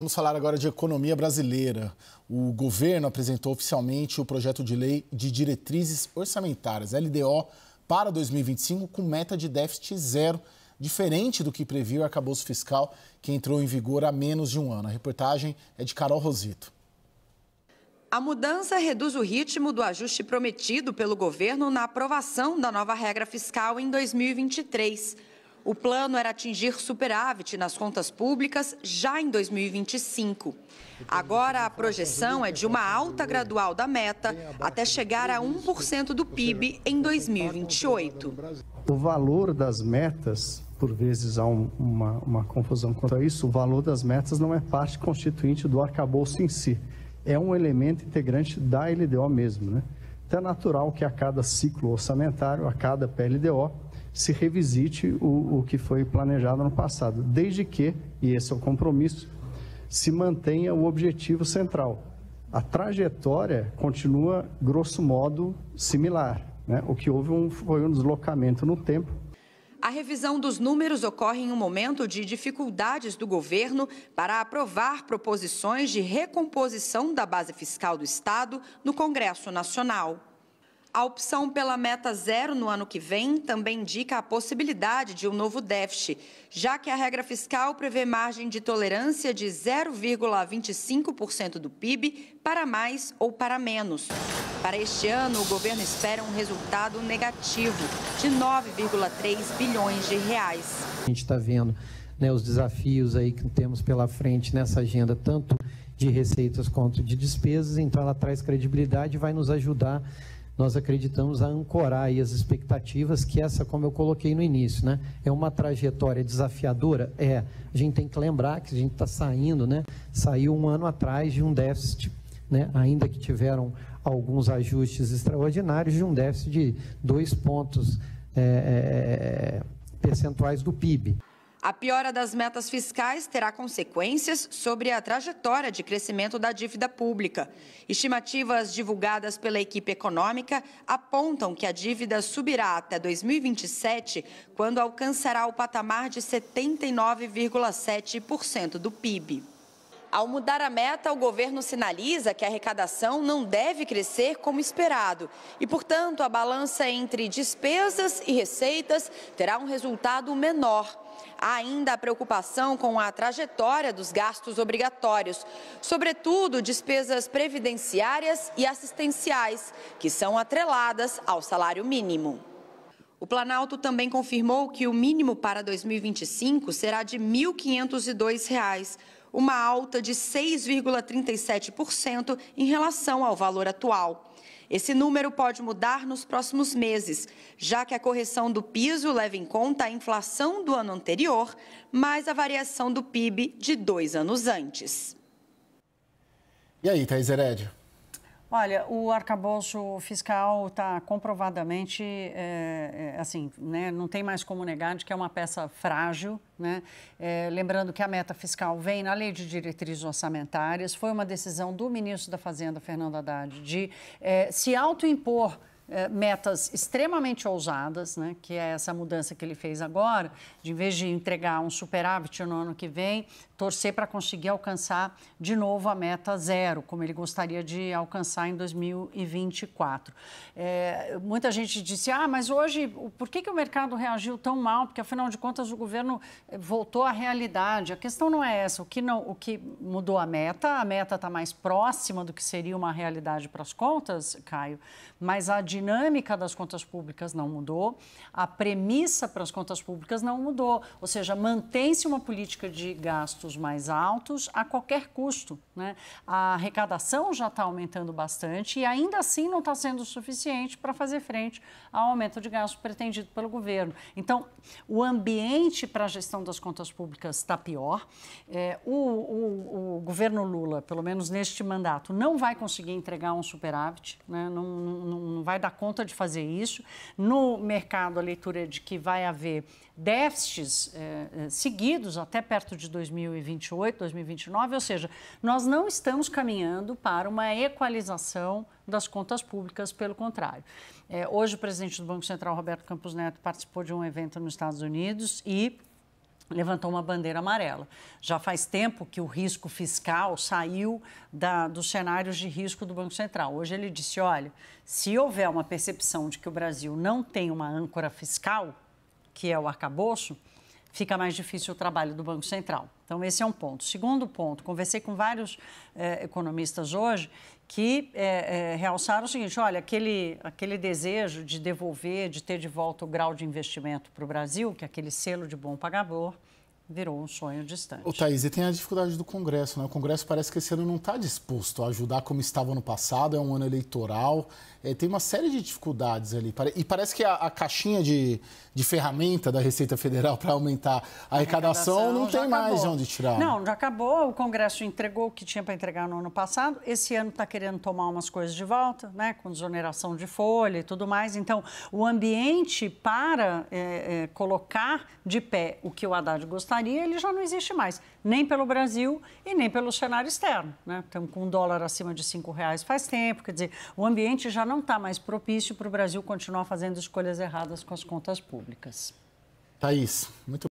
Vamos falar agora de economia brasileira. O governo apresentou oficialmente o projeto de lei de diretrizes orçamentárias, LDO, para 2025, com meta de déficit zero, diferente do que previu o arcabouço fiscal, que entrou em vigor há menos de um ano. A reportagem é de Carol Rosito. A mudança reduz o ritmo do ajuste prometido pelo governo na aprovação da nova regra fiscal em 2023. O plano era atingir superávit nas contas públicas já em 2025. Agora, a projeção é de uma alta gradual da meta até chegar a 1% do PIB em 2028. O valor das metas por vezes há um, uma, uma, confusão quanto a isso, o valor das metas não é parte constituinte do arcabouço em si. É um elemento integrante da LDO mesmo, né? Então é natural que a cada ciclo orçamentário, a cada PLDO, se revisite o, o que foi planejado no passado, desde que, e esse é o compromisso, se mantenha o objetivo central. A trajetória continua, grosso modo, similar. Né? O que houve um, foi um deslocamento no tempo, a revisão dos números ocorre em um momento de dificuldades do governo para aprovar proposições de recomposição da base fiscal do Estado no Congresso Nacional. A opção pela meta zero no ano que vem também indica a possibilidade de um novo déficit, já que a regra fiscal prevê margem de tolerância de 0,25% do PIB para mais ou para menos. Para este ano, o governo espera um resultado negativo de 9,3 bilhões de reais. A gente está vendo né, os desafios aí que temos pela frente nessa agenda, tanto de receitas quanto de despesas, então ela traz credibilidade e vai nos ajudar nós acreditamos a ancorar aí as expectativas, que essa, como eu coloquei no início, né, é uma trajetória desafiadora? É. A gente tem que lembrar que a gente está saindo, né, saiu um ano atrás de um déficit, né, ainda que tiveram alguns ajustes extraordinários, de um déficit de dois pontos é, é, percentuais do PIB. A piora das metas fiscais terá consequências sobre a trajetória de crescimento da dívida pública. Estimativas divulgadas pela equipe econômica apontam que a dívida subirá até 2027, quando alcançará o patamar de 79,7% do PIB. Ao mudar a meta, o governo sinaliza que a arrecadação não deve crescer como esperado e, portanto, a balança entre despesas e receitas terá um resultado menor. Há ainda a preocupação com a trajetória dos gastos obrigatórios, sobretudo despesas previdenciárias e assistenciais, que são atreladas ao salário mínimo. O Planalto também confirmou que o mínimo para 2025 será de R$ 1.502 uma alta de 6,37% em relação ao valor atual. Esse número pode mudar nos próximos meses, já que a correção do piso leva em conta a inflação do ano anterior, mais a variação do PIB de dois anos antes. E aí, Thaís Herédio? Olha, o arcabouço fiscal está comprovadamente, é, é, assim, né, não tem mais como negar de que é uma peça frágil, né? É, lembrando que a meta fiscal vem na lei de diretrizes orçamentárias, foi uma decisão do ministro da Fazenda, Fernando Haddad, de é, se autoimpor eh, metas extremamente ousadas, né, que é essa mudança que ele fez agora, de em vez de entregar um superávit no ano que vem, torcer para conseguir alcançar de novo a meta zero, como ele gostaria de alcançar em 2024. É, eh, muita gente disse, ah, mas hoje, por que, que o mercado reagiu tão mal? Porque, afinal de contas, o governo eh, voltou à realidade. A questão não é essa, o que, não, o que mudou a meta, a meta está mais próxima do que seria uma realidade para as contas, Caio, mas a de dinâmica das contas públicas não mudou, a premissa para as contas públicas não mudou, ou seja, mantém-se uma política de gastos mais altos a qualquer custo. Né? A arrecadação já está aumentando bastante e ainda assim não está sendo suficiente para fazer frente ao aumento de gastos pretendido pelo governo. Então, o ambiente para a gestão das contas públicas está pior. É, o, o, o governo Lula, pelo menos neste mandato, não vai conseguir entregar um superávit, né? não, não, não vai dar dar conta de fazer isso. No mercado, a leitura é de que vai haver déficits eh, eh seguidos até perto de 2028, 2029, ou seja, nós não estamos caminhando para uma equalização das contas públicas, pelo contrário. Eh, hoje, o presidente do Banco Central, Roberto Campos Neto, participou de um evento nos Estados Unidos e levantou uma bandeira amarela. Já faz tempo que o risco fiscal saiu da, dos cenários de risco do Banco Central. Hoje ele disse: olha, se houver uma percepção de que o Brasil não tem uma âncora fiscal, que é o arcabouço, fica mais difícil o trabalho do Banco Central. Então, esse é um ponto. Segundo ponto, conversei com vários eh, economistas hoje que eh, eh, realçaram o seguinte: olha, aquele, aquele desejo de devolver, de ter de volta o grau de investimento para o Brasil, que é aquele selo de bom pagador, virou um sonho distante. Ô, Thaís, e tem a dificuldade do Congresso, né? O Congresso parece que esse ano não está disposto a ajudar como estava no passado, é um ano eleitoral, é, tem uma série de dificuldades ali. E parece que a, a caixinha de, de ferramenta da Receita Federal para aumentar a arrecadação, a arrecadação não tem mais onde tirar. Não, já acabou, o Congresso entregou o que tinha para entregar no ano passado, esse ano está querendo tomar umas coisas de volta, né? Com desoneração de folha e tudo mais. Então, o ambiente para é, é, colocar de pé o que o Haddad gostaria ele já não existe mais, nem pelo Brasil e nem pelo cenário externo. Né? Estamos com um dólar acima de cinco reais faz tempo, quer dizer, o ambiente já não está mais propício para o Brasil continuar fazendo escolhas erradas com as contas públicas. Thaís, muito